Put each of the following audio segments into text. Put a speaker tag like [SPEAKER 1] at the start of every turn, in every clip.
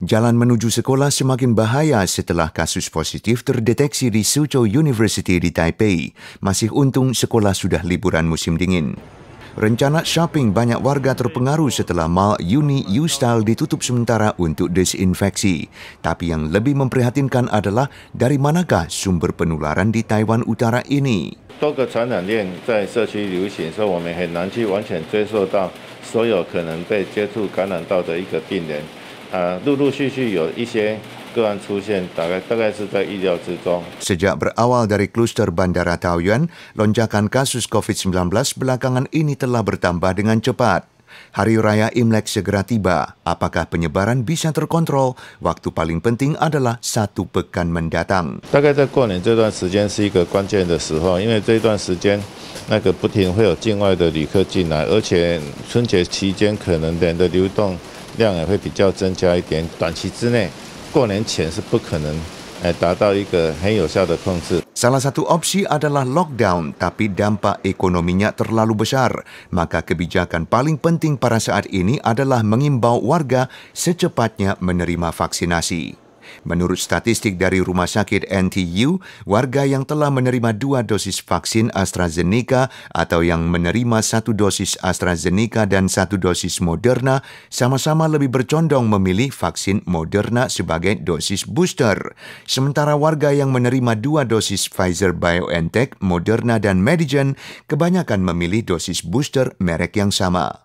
[SPEAKER 1] Jalan menuju sekolah semakin bahaya setelah kasus positif terdeteksi di Suzhou University di Taipei. Masih untung sekolah sudah liburan musim dingin. Rencana shopping banyak warga terpengaruh setelah mal Uni U-Style ditutup sementara untuk desinfeksi. Tapi yang lebih memprihatinkan adalah dari manakah sumber penularan di Taiwan Utara ini?
[SPEAKER 2] 多个传染链在社区流行，所以我们很难去完全追溯到所有可能被接触感染到的一个病人。
[SPEAKER 1] Sejak berawal dari kluster Bandara Taoyuan, lonjakan kasus COVID-19 belakangan ini telah bertambah dengan cepat. Hari Raya Imlek segera tiba. Apakah penyebaran bisa terkontrol? Waktu paling penting adalah satu pekan mendatang. 大概在过年这
[SPEAKER 2] 段时间是一个关键的时候，因为这段时间那个不停会有境外的旅客进来，而且春节期间可能人的流动。量也会比较增加一
[SPEAKER 1] 点。短期之内，过年前是不可能。Salah satu opsi adalah lockdown, tapi dampak ekonominya terlalu besar. Maka kebijakan paling penting pada saat ini adalah mengimbau warga secepatnya menerima vaksinasi. Menurut statistik dari Rumah Sakit NTU, warga yang telah menerima dua dosis vaksin AstraZeneca atau yang menerima satu dosis AstraZeneca dan satu dosis Moderna sama-sama lebih bercondong memilih vaksin Moderna sebagai dosis booster. Sementara warga yang menerima dua dosis Pfizer BioNTech, Moderna, dan Medigen kebanyakan memilih dosis booster merek yang sama.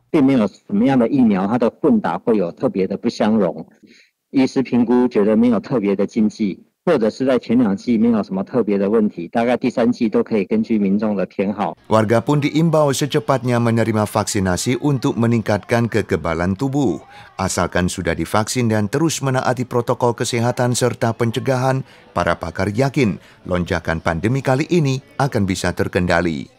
[SPEAKER 3] 医师评估觉得没有特别的禁忌，或者是在前两季没有什么特别的问题，大概第三季都可以根据民众的偏好。
[SPEAKER 1] Warga pun diimbau secepatnya menerima vaksinasi untuk meningkatkan kekebalan tubuh, asalkan sudah divaksin dan terus menaati protokol kesehatan serta pencegahan. Para pakar yakin lonjakan pandemi kali ini akan bisa terkendali.